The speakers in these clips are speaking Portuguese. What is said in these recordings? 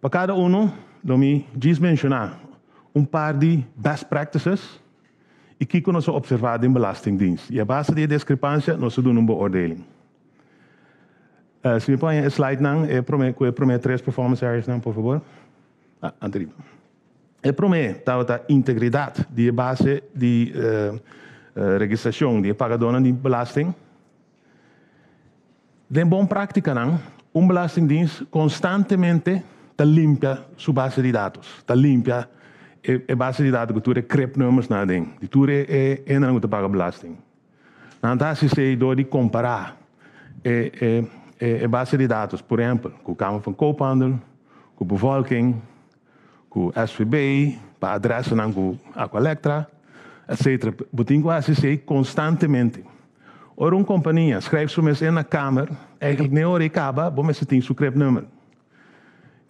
Para cada um, me diz mencionar um par de best practices eh, e que nós observado em belastingdienst. E a base de discrepância, nós fazemos uma boa Uh, se me põe a slide, não, é prome três performance areas, não, por favor. Ah, anterior. É para a integridade de base de uh, uh, eh, registração de pagadores de belasting. De boa prática, não, um belastingdienst constantemente está limpa, sua base de dados, está limpa a base de dados que tu crepnummers na nada die tu é é aan te pakken belasting. Na daar is hij door die comparar a base de dados, por exemplo, com a Câmara van Koophandel, com a bevolking, com o SVB, para a adresse com a Aqualectra, etc. Botinho a CC constantemente. Ora, uma companhia escreve-se na Câmara, eigenlijk nem hora acaba, bom, mas tem seu número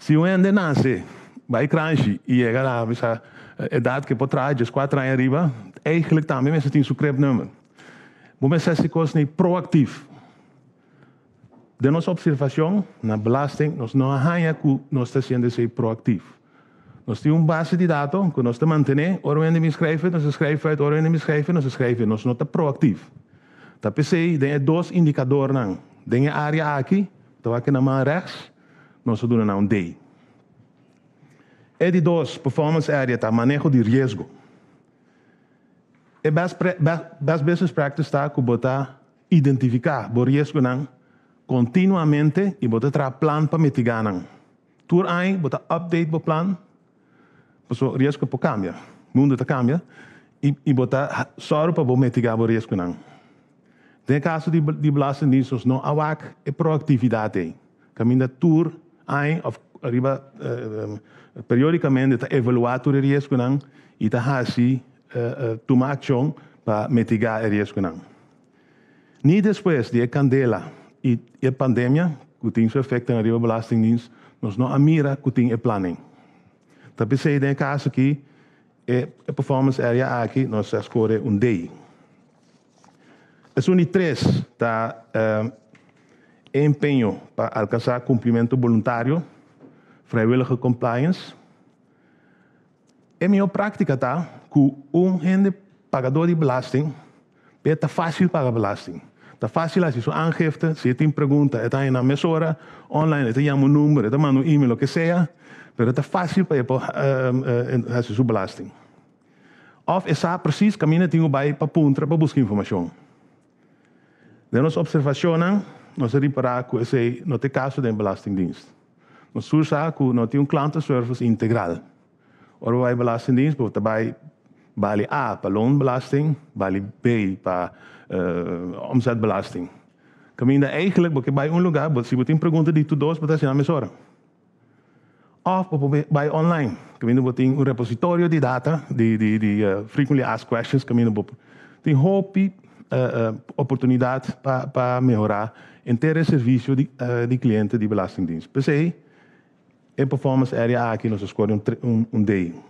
se um ainda nasce, vai crescer e chega lá, essa idade que pode trás, dus quatro anos arriba, eigenlijk daarmee mensen die zo'n krip nummer. Moment 60 kost niet proactief. De nossa observação na blasting, nós não arranha que nós está sendo ser proactivo. Nós temos uma base de dados que nós temos manter, ora ainda me escreve, nós escreve uit, ora ainda me escreve, nós escreve, nós não está proactivo. Tá tem dois indicadores Tem a área aqui, então aqui na mão rechts, nós ze doen het nou een de dois, performance area, é tá? manejo de risco É best, business practice tá? Que botar identificar o risco não continuamente e botar um plano para mitigar não. Tour ai, botar update para plan. o risco para o mundo está cambia e, e botar sorro para mitigar o risco não. Tem caso de, de belastingdienst, não há a proactividade. Caminha tour hay of, riba äh, periodicamente está evaluando el er riesgo y está äh, äh, así uh, uh, toma acción para mitigar el er riesgo. Ni después de la candela y la pandemia, que tiene su efecto en el belastingdienst, nos no amira que tiene planning. Entonces, en el caso aquí, a performance area aqui, nós escolhe um D. A Suni 3 está uh, empenho para alcançar cumprimento voluntário, freiwillige compliance. É minha prática, tá? Que um rende pagador de belasting, é tá fácil pagar belasting. Está fácil als je zo'n aangifte, tem in pergunta, está é, mesa hora online, é, está ya um número, é, está manda un e-mail, o que seja, Pero está fácil para fazer sua belasting. Of está precies caminho tingo bij para puntra para buscar informação. De nossa observação, når er de på RACO og sier når det er kasse den belastingdienst. Når SUS RACO não det um cliente klanteservice integral. Og vai var en belastingdienst på det vale a, para på loonbelasting, vale B para uh, eh, omzetbelasting. Caminho eigenlijk, porque vai um lugar, se você tem pergunta de tudo, você está na hora, Ou vai online, caminho você tem um repositório de data, de, de, de uh, frequently asked questions, caminho você tem hopi uh, oportunidade para, melhorar em ter esse serviço de, uh, de cliente de Belastingdienst. Pensei, em Performance Area aqui nós escolhemos um, um, um